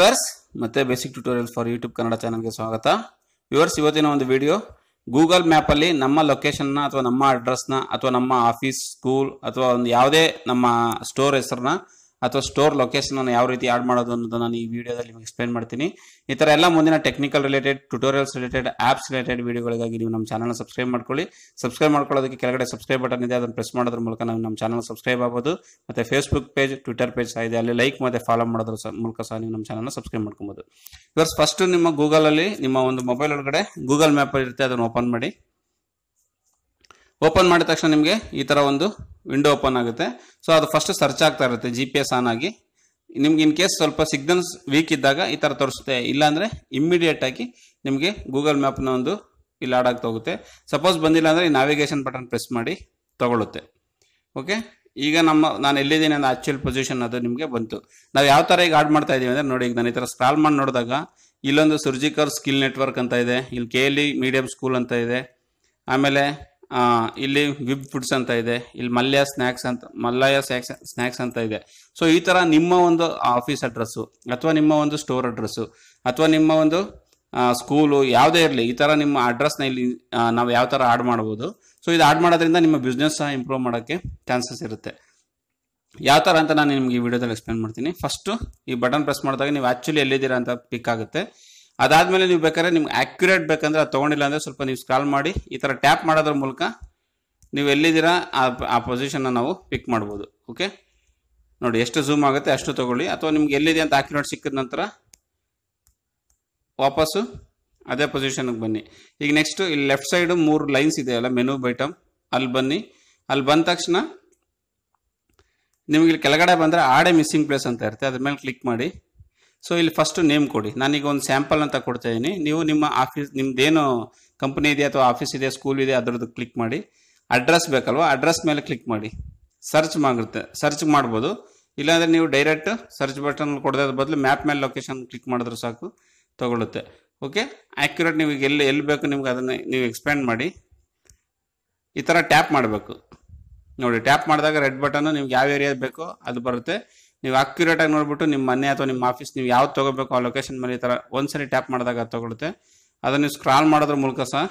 viewers ಮತ್ತೆ basic tutorial for YouTube Kannada ಚಾನಲ್ಗೆ ಸ್ವಾಗತ ವಿವರ್ಸ್ ಇವತ್ತಿನ ಒಂದು ವಿಡಿಯೋ ಗೂಗಲ್ ಅಲ್ಲಿ ನಮ್ಮ ಲೊಕೇಶನ್ನ ಅಥವಾ ನಮ್ಮ ಅಡ್ರೆಸ್ನ ಅಥವಾ ನಮ್ಮ ಆಫೀಸ್ ಸ್ಕೂಲ್ ಅಥವಾ ಒಂದು ಯಾವುದೇ ನಮ್ಮ ಸ್ಟೋರ್ ಹೆಸರನ್ನ ಅಥವಾ ಸ್ಟೋರ್ ಲೊಕೇಶನ್ ಯಾವ ರೀತಿ ಆಡ್ ಮಾಡೋದು ಅನ್ನೋದನ್ನು ನಾನು ಈ ವಿಡಿಯೋದಲ್ಲಿ ನಿಮಗೆ ಎಕ್ಸ್ಪ್ಲೈನ್ ಮಾಡ್ತೀನಿ ಈ ಥರ ಎಲ್ಲ ಮುಂದಿನ technical related tutorials related apps related ವಿಡಿಯೋಗಳಿಗಾಗಿ ನೀವು ನಮ್ಮ ಚಾನಲ್ನ ಸಬ್ಸ್ಕ್ರೈಬ್ ಮಾಡ್ಕೊಳ್ಳಿ ಸಬ್ಸ್ಕ್ರೈಬ್ ಮಾಡ್ಕೊಳ್ಳೋದಕ್ಕೆ ಕೆಳಗಡೆ ಸಬ್ಸ್ಕ್ರೈಬ್ ಬಟನ್ ಇದೆ ಅದನ್ನು ಪ್ರೆಸ್ ಮಾಡೋದ್ರ ಮೂಲಕ ನಾವು ನಮ್ಮ ಚಾನಲ್ ಸಬ್ಸ್ಕ್ರೈಬ್ ಆಗ್ಬೋದು ಮತ್ತೆ ಫೇಸ್ಬುಕ್ ಪೇಜ್ ಟ್ವಿಟರ್ ಪೇಜ್ ಸಹ ಇದೆ ಅಲ್ಲಿ ಲೈಕ್ ಮತ್ತೆ ಫಾಲೋ ಮಾಡೋದ್ರ ಮೂಲಕ ಸಹ ನೀವು ನಮ್ಮ ಚಾನಲ್ನ ಸಬ್ಸ್ಕ್ರೈಬ್ ಮಾಡ್ಕೊಬೋದು ಇವಾಗ ಫಸ್ಟ್ ನಿಮ್ಮ ಗೂಗಲಲ್ಲಿ ಅಲ್ಲಿ ನಿಮ್ಮ ಒಂದು ಮೊಬೈಲ್ ಒಳಗಡೆ ಗೂಗಲ್ ಮ್ಯಾಪ್ ಇರುತ್ತೆ ಅದನ್ನು ಓಪನ್ ಮಾಡಿ ಓಪನ್ ಮಾಡಿದ ತಕ್ಷಣ ನಿಮಗೆ ಈ ಥರ ಒಂದು ವಿಂಡೋ ಓಪನ್ ಆಗುತ್ತೆ ಸೊ ಅದು ಫಸ್ಟ್ ಸರ್ಚ್ ಆಗ್ತಾ ಇರುತ್ತೆ ಜಿ ಪಿ ಎಸ್ ಆನ್ ಆಗಿ ನಿಮ್ಗೆ ಇನ್ ಕೇಸ್ ಸ್ವಲ್ಪ ಸಿಗ್ನಲ್ಸ್ ವೀಕ್ ಇದ್ದಾಗ ಈ ಥರ ತೋರಿಸುತ್ತೆ ಇಲ್ಲಾಂದರೆ ಇಮ್ಮಿಡಿಯೇಟ್ ಆಗಿ ನಿಮಗೆ ಗೂಗಲ್ ಮ್ಯಾಪ್ನ ಒಂದು ಇಲ್ಲಿ ಆಡ್ ಆಗ್ತಾ ಹೋಗುತ್ತೆ ಸಪೋಸ್ ಬಂದಿಲ್ಲ ಅಂದರೆ ಈ ನಾವಿಗೇಷನ್ ಬಟನ್ ಪ್ರೆಸ್ ಮಾಡಿ ತಗೊಳುತ್ತೆ ಓಕೆ ಈಗ ನಮ್ಮ ನಾನು ಎಲ್ಲಿದ್ದೀನಿ ಅನ್ನೋ ಆ್ಯಕ್ಚುಯಲ್ ಪೊಸಿಷನ್ ಅದು ನಿಮಗೆ ಬಂತು ನಾವು ಯಾವ ಥರ ಈಗ ಆಡ್ ಮಾಡ್ತಾ ಇದ್ದೀವಿ ಅಂದರೆ ನೋಡಿ ಈಗ ನಾನು ಈ ಥರ ಸ್ಕ್ರಾಲ್ ಮಾಡಿ ನೋಡಿದಾಗ ಇಲ್ಲೊಂದು ಸುರ್ಜಿಕರ್ ಸ್ಕಿಲ್ ನೆಟ್ವರ್ಕ್ ಅಂತ ಇದೆ ಇಲ್ಲಿ K L E medium school ಅಂತ ಇದೆ ಆಮೇಲೆ ಇಲ್ಲಿ ವಿಬ್ ಫುಡ್ಸ್ ಅಂತ ಇದೆ ಇಲ್ಲಿ ಮಲ್ಯ ಸ್ನ್ಯಾಕ್ಸ್ ಅಂತ ಮಲ್ಲಯ ಸ್ನ್ಯಾಕ್ಸ್ ಸ್ನ್ಯಾಕ್ಸ್ ಅಂತ ಇದೆ ಸೊ ಈ ಥರ ನಿಮ್ಮ ಒಂದು ಆಫೀಸ್ ಅಡ್ರೆಸ್ಸು ಅಥವಾ ನಿಮ್ಮ ಒಂದು ಸ್ಟೋರ್ ಅಡ್ರೆಸ್ಸು ಅಥವಾ ನಿಮ್ಮ ಒಂದು ಸ್ಕೂಲು ಯಾವುದೇ ಇರಲಿ ಈ ಥರ ನಿಮ್ಮ ಅಡ್ರೆಸ್ನ ಇಲ್ಲಿ ನಾವು ಯಾವ ಥರ ಆಡ್ ಮಾಡ್ಬೋದು ಸೊ ಇದು ಆಡ್ ಮಾಡೋದ್ರಿಂದ ನಿಮ್ಮ ಬಿಸ್ನೆಸ್ ಸಹ ಇಂಪ್ರೂವ್ ಮಾಡೋಕ್ಕೆ ಚಾನ್ಸಸ್ ಇರುತ್ತೆ ಯಾವ ಥರ ಅಂತ ನಾನು ನಿಮ್ಗೆ ಈ ವಿಡಿಯೋದಲ್ಲಿ ಎಕ್ಸ್ಪ್ಲೇನ್ ಮಾಡ್ತೀನಿ ಫಸ್ಟು ಈ ಬಟನ್ ಪ್ರೆಸ್ ಮಾಡಿದಾಗ ನೀವು ಆ್ಯಕ್ಚುಲಿ ಎಲ್ಲಿದ್ದೀರಾ ಅಂತ ಪಿಕ್ ಆಗುತ್ತೆ ಅದಾದಮೇಲೆ ನೀವು ಬೇಕಾದ್ರೆ ನಿಮ್ಗೆ ಆಕ್ಯುರೇಟ್ ಬೇಕಂದ್ರೆ ಅದು ತೊಗೊಂಡಿಲ್ಲ ಅಂದರೆ ಸ್ವಲ್ಪ ನೀವು ಸ್ಕ್ರಾಲ್ ಮಾಡಿ ಈ ಥರ ಟ್ಯಾಪ್ ಮಾಡೋದ್ರ ಮೂಲಕ ನೀವು ಎಲ್ಲಿದ್ದೀರಾ ಆ ಆ ಪೊಸಿಷನ್ನ ನಾವು ಪಿಕ್ ಮಾಡ್ಬೋದು ಓಕೆ ನೋಡಿ ಎಷ್ಟು ಝೂಮ್ ಆಗುತ್ತೆ ಅಷ್ಟು ತೊಗೊಳ್ಳಿ ಅಥವಾ ನಿಮ್ಗೆ ಎಲ್ಲಿದೆ ಅಂತ ಆಕ್ಯುರೇಟ್ ಸಿಕ್ಕಿದ ನಂತರ ವಾಪಸ್ಸು ಅದೇ ಪೊಸಿಷನ್ಗೆ ಬನ್ನಿ ಈಗ ನೆಕ್ಸ್ಟು ಇಲ್ಲಿ ಲೆಫ್ಟ್ ಸೈಡು ಮೂರು ಲೈನ್ಸ್ ಇದೆ ಅಲ್ಲ ಮೆನು ಬೈಟಮ್ ಅಲ್ಲಿ ಬನ್ನಿ ಅಲ್ಲಿ ಬಂದ ತಕ್ಷಣ ನಿಮಗೆ ಇಲ್ಲಿ ಕೆಳಗಡೆ ಬಂದರೆ ಆಡೆ ಮಿಸ್ಸಿಂಗ್ ಪ್ಲೇಸ್ ಅಂತ ಇರುತ್ತೆ ಅದ್ರ ಮೇಲೆ ಕ್ಲಿಕ್ ಮಾಡಿ ಸೊ ಇಲ್ಲಿ ಫಸ್ಟು ನೇಮ್ ಕೊಡಿ ನಾನೀಗ ಒಂದು ಸ್ಯಾಂಪಲ್ ಅಂತ ಕೊಡ್ತಾ ಇದ್ದೀನಿ ನೀವು ನಿಮ್ಮ ಆಫೀಸ್ ನಿಮ್ದೇನು ಕಂಪ್ನಿ ಇದೆ ಅಥವಾ ಆಫೀಸ್ ಇದೆ ಸ್ಕೂಲ್ ಇದೆ ಅದರದ್ದು ಕ್ಲಿಕ್ ಮಾಡಿ ಅಡ್ರೆಸ್ ಬೇಕಲ್ವಾ ಅಡ್ರೆಸ್ ಮೇಲೆ ಕ್ಲಿಕ್ ಮಾಡಿ ಸರ್ಚ್ ಮಾಡುತ್ತೆ ಸರ್ಚ್ ಮಾಡ್ಬೋದು ಇಲ್ಲಾಂದರೆ ನೀವು ಡೈರೆಕ್ಟ್ ಸರ್ಚ್ ಬಟನ್ ಕೊಡೋದ್ರ ಬದಲು ಮ್ಯಾಪ್ ಮೇಲೆ ಲೊಕೇಶನ್ ಕ್ಲಿಕ್ ಮಾಡಿದ್ರೆ ಸಾಕು ತೊಗೊಳುತ್ತೆ ಓಕೆ ಆ್ಯಕ್ಯುರೇಟ್ ನೀವು ಎಲ್ಲಿ ಎಲ್ಲಿ ಬೇಕು ನಿಮ್ಗೆ ಅದನ್ನು ನೀವು ಎಕ್ಸ್ಪ್ಯಾಂಡ್ ಮಾಡಿ ಈ ಥರ ಟ್ಯಾಪ್ ಮಾಡಬೇಕು ನೋಡಿ ಟ್ಯಾಪ್ ಮಾಡಿದಾಗ ರೆಡ್ ಬಟನ್ ನಿಮ್ಗೆ ಯಾವ ಏರಿಯಾ ಬೇಕೋ ಅದು ಬರುತ್ತೆ ನೀವು ಆಗಿ ನೋಡ್ಬಿಟ್ಟು ನಿಮ್ಮ ಮನೆ ಅಥವಾ ನಿಮ್ಮ ಆಫೀಸ್ ನೀವು ಯಾವ್ದು ತಗೋಬೇಕು ಆ ಲೊಕೇಶನ್ ಮೇಲೆ ಈ ಥರ ಒಂದ್ಸರಿ ಟ್ಯಾಪ್ ಮಾಡಿದಾಗ ತಗೊಳುತ್ತೆ ಅದನ್ನು ನೀವು ಸ್ಕ್ರಾಲ್ ಮಾಡೋದ್ರ ಮೂಲಕ ಸಹ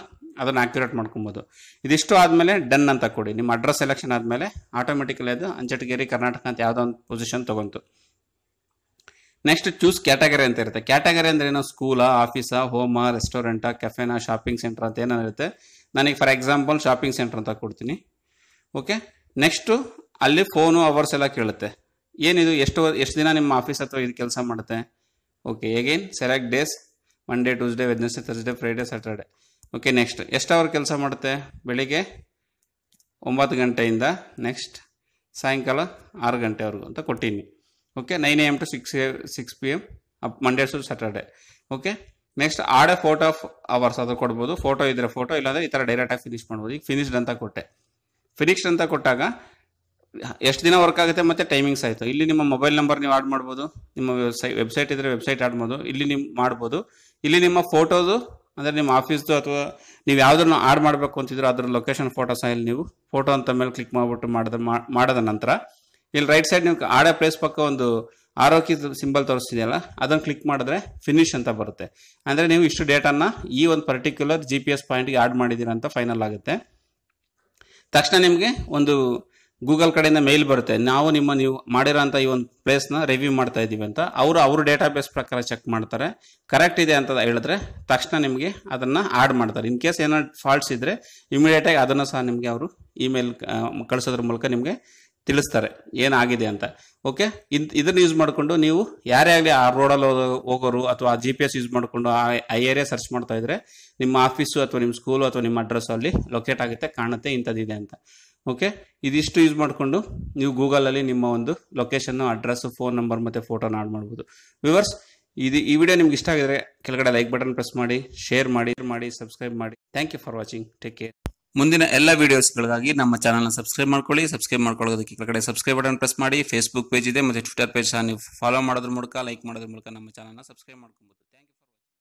ಅದನ್ನು ಆಕ್ಯುರೇಟ್ ಮಾಡ್ಕೊಬೋದು ಇದಿಷ್ಟು ಆದ್ಮೇಲೆ ಡನ್ ಅಂತ ಕೊಡಿ ನಿಮ್ಮ ಅಡ್ರೆಸ್ ಸೆಲೆಕ್ಷನ್ ಆದ್ಮೇಲೆ ಆಟೋಮೆಟಿಕಲಿ ಅದು ಅಂಚಟಗೇರಿ ಕರ್ನಾಟಕ ಅಂತ ಯಾವುದೋ ಒಂದು ಪೊಸಿಷನ್ ತಗೊಂತು ನೆಕ್ಸ್ಟ್ ಚೂಸ್ ಕ್ಯಾಟಗರಿ ಅಂತ ಇರುತ್ತೆ ಕ್ಯಾಟಗರಿ ಅಂದ್ರೆ ಏನೋ ಸ್ಕೂಲಾ ಆಫೀಸಾ ಹೋಮ ರೆಸ್ಟೋರೆಂಟಾ ಕೆಫೆನಾ ಶಾಪಿಂಗ್ ಸೆಂಟರ್ ಅಂತ ಏನೋ ಇರುತ್ತೆ ನನಗೆ ಫಾರ್ ಎಕ್ಸಾಂಪಲ್ ಶಾಪಿಂಗ್ ಸೆಂಟರ್ ಅಂತ ಕೊಡ್ತೀನಿ ಓಕೆ ನೆಕ್ಸ್ಟು ಅಲ್ಲಿ ಫೋನು ಅವರ್ಸ್ ಎಲ್ಲ ಕೇಳುತ್ತೆ ಏನಿದು ಎಷ್ಟು ಎಷ್ಟು ದಿನ ನಿಮ್ಮ ಆಫೀಸ್ ಅಥವಾ ಇದು ಕೆಲಸ ಮಾಡುತ್ತೆ okay again select days Monday Tuesday Wednesday Thursday Friday Saturday okay next ಎಷ್ಟು ಅವರ್ ಕೆಲಸ ಮಾಡುತ್ತೆ ಬೆಳಿಗ್ಗೆ ಒಂಬತ್ತು ಗಂಟೆಯಿಂದ ನೆಕ್ಸ್ಟ್ ಸಾಯಂಕಾಲ ಆರು ಗಂಟೆವರೆಗೂ ಅಂತ ಕೊಟ್ಟಿನಿ okay nine A M to six A six P M up Monday to Saturday okay next add photo of hours ಅದು ಕೊಡ್ಬೋದು ಫೋಟೋ ಇದ್ರೆ ಫೋಟೋ ಇಲ್ಲಾಂದರೆ ಈ ಥರ ಡೈರೆಕ್ಟಾಗಿ ಫಿನಿಶ್ ಮಾಡ್ಬೋದು ಈಗ ಫಿನಿಶ್ಡ್ ಅಂತ ಕೊಟ್ಟೆ ಫಿನಿಶ್ಡ್ ಅಂತ ಕೊಟ್ಟಾಗ ಎಷ್ಟು ದಿನ ವರ್ಕ್ ಆಗುತ್ತೆ ಮತ್ತೆ ಟೈಮಿಂಗ್ಸ್ ಆಯಿತು ಇಲ್ಲಿ ನಿಮ್ಮ ಮೊಬೈಲ್ ನಂಬರ್ ನೀವು ಆಡ್ ಮಾಡ್ಬೋದು ನಿಮ್ಮ ವೆಬ್ಸೈಟ್ ವೆಬ್ಸೈಟ್ ಇದ್ರೆ ವೆಬ್ಸೈಟ್ ಆಡ್ ಮಾಡೋದು ಇಲ್ಲಿ ನಿಮ್ಮ ಮಾಡ್ಬೋದು ಇಲ್ಲಿ ನಿಮ್ಮ ಫೋಟೋದು ಅಂದರೆ ನಿಮ್ಮ ಆಫೀಸ್ದು ಅಥವಾ ನೀವು ಯಾವುದನ್ನು ಆಡ್ ಮಾಡಬೇಕು ಅಂತಿದ್ರು ಅದರ ಲೊಕೇಶನ್ ಫೋಟೋ ಸಹ ಇಲ್ಲಿ ನೀವು ಫೋಟೋ ಅಂತ ಮೇಲೆ ಕ್ಲಿಕ್ ಮಾಡಿಬಿಟ್ಟು ಮಾಡಿದ ಮಾಡಿದ ನಂತರ ಇಲ್ಲಿ ರೈಟ್ ಸೈಡ್ ನೀವು ಆಡೋ ಪ್ಲೇಸ್ ಪಕ್ಕ ಒಂದು ಆರೋಗ್ಯದ ಸಿಂಬಲ್ ತೋರಿಸ್ತಿದೆಯಲ್ಲ ಅದನ್ನು ಕ್ಲಿಕ್ ಮಾಡಿದ್ರೆ ಫಿನಿಶ್ ಅಂತ ಬರುತ್ತೆ ಅಂದರೆ ನೀವು ಇಷ್ಟು ಡೇಟನ್ನು ಈ ಒಂದು ಪರ್ಟಿಕ್ಯುಲರ್ ಜಿ ಪಿ ಎಸ್ ಪಾಯಿಂಟ್ಗೆ ಆ್ಯಡ್ ಮಾಡಿದ್ದೀರಾ ಅಂತ ಫೈನಲ್ ಆಗುತ್ತೆ ತಕ್ಷಣ ನಿಮಗೆ ಒಂದು ಗೂಗಲ್ ಕಡೆಯಿಂದ ಮೇಲ್ ಬರುತ್ತೆ ನಾವು ನಿಮ್ಮ ನೀವು ಮಾಡಿರೋಂಥ ಈ ಒಂದು ಪ್ಲೇಸ್ನ ರಿವ್ಯೂ ಮಾಡ್ತಾ ಇದ್ದೀವಿ ಅಂತ ಅವರು ಅವ್ರ ಡೇಟಾ ಬೇಸ್ ಪ್ರಕಾರ ಚೆಕ್ ಮಾಡ್ತಾರೆ ಕರೆಕ್ಟ್ ಇದೆ ಅಂತ ಹೇಳಿದ್ರೆ ತಕ್ಷಣ ನಿಮಗೆ ಅದನ್ನು ಆ್ಯಡ್ ಮಾಡ್ತಾರೆ ಇನ್ ಕೇಸ್ ಏನಾದ್ರು ಫಾಲ್ಟ್ಸ್ ಇದ್ದರೆ ಇಮಿಡಿಯೇಟಾಗಿ ಅದನ್ನು ಸಹ ನಿಮಗೆ ಅವರು ಇಮೇಲ್ ಕಳಿಸೋದ್ರ ಮೂಲಕ ನಿಮಗೆ ತಿಳಿಸ್ತಾರೆ ಏನಾಗಿದೆ ಅಂತ ಓಕೆ ಇದನ್ನ ಯೂಸ್ ಮಾಡಿಕೊಂಡು ನೀವು ಯಾರೇ ಆಗಲಿ ಆ ರೋಡಲ್ಲಿ ಹೋಗೋರು ಅಥವಾ ಜಿ ಪಿ ಎಸ್ ಯೂಸ್ ಮಾಡಿಕೊಂಡು ಆ ಏರಿಯಾ ಸರ್ಚ್ ಮಾಡ್ತಾ ಇದ್ರೆ ನಿಮ್ಮ ಆಫೀಸು ಅಥವಾ ನಿಮ್ಮ ಸ್ಕೂಲು ಅಥವಾ ನಿಮ್ಮ ಅಡ್ರೆಸ್ ಅಲ್ಲಿ ಲೊಕೇಟ್ ಆಗುತ್ತೆ ಕಾಣುತ್ತೆ ಇಂಥದ್ದಿದೆ ಅಂತ ಓಕೆ ಇದಿಷ್ಟು ಯೂಸ್ ಮಾಡಿಕೊಂಡು ನೀವು ಗೂಗಲಲ್ಲಿ ನಿಮ್ಮ ಒಂದು ಲೊಕೇಶನ್ನು ಅಡ್ರೆಸ್ಸು ಫೋನ್ ನಂಬರ್ ಮತ್ತು ಫೋಟೋನ ಆಡ್ ಮಾಡ್ಬೋದು ವಿವರ್ಸ್ ಇದು ಈ ವಿಡಿಯೋ ನಿಮ್ಗೆ ಇಷ್ಟ ಆಗಿದ್ರೆ ಕೆಳಗಡೆ ಲೈಕ್ ಬಟನ್ ಪ್ರೆಸ್ ಮಾಡಿ ಶೇರ್ ಮಾಡಿ ಮಾಡಿ ಸಬ್ಸ್ಕ್ರೈಬ್ ಮಾಡಿ thank you for watching take care ಮುಂದಿನ ಎಲ್ಲ ವಿಡಿಯೋಸ್ಗಳಿಗಾಗಿ ನಮ್ಮ ಚಾನಲ್ನ ಸಬ್ಸ್ಕ್ರೈಬ್ ಮಾಡ್ಕೊಳ್ಳಿ ಸಬ್ಸ್ಕ್ರೈಬ್ ಮಾಡ್ಕೊಳ್ಳೋದಕ್ಕೆ ಕೆಳಗಡೆ ಸಬ್ಸ್ಕ್ರೈಬ್ ಬಟನ್ ಪ್ರೆಸ್ ಮಾಡಿ ಫೇಸ್ಬುಕ್ ಪೇಜ್ ಇದೆ ಮತ್ತು ಟ್ವಿಟರ್ ಪೇಜ್ ನೀವು ಫಾಲೋ ಮಾಡೋದ್ರ ಮೂಲಕ ಲೈಕ್ ಮಾಡೋದ್ರ ಮೂಲಕ ನಮ್ಮ ಚಾನಲ್ನ ಸಬ್ಸ್ಕ್ರೈಬ್ ಮಾಡ್ಕೊಬೋದು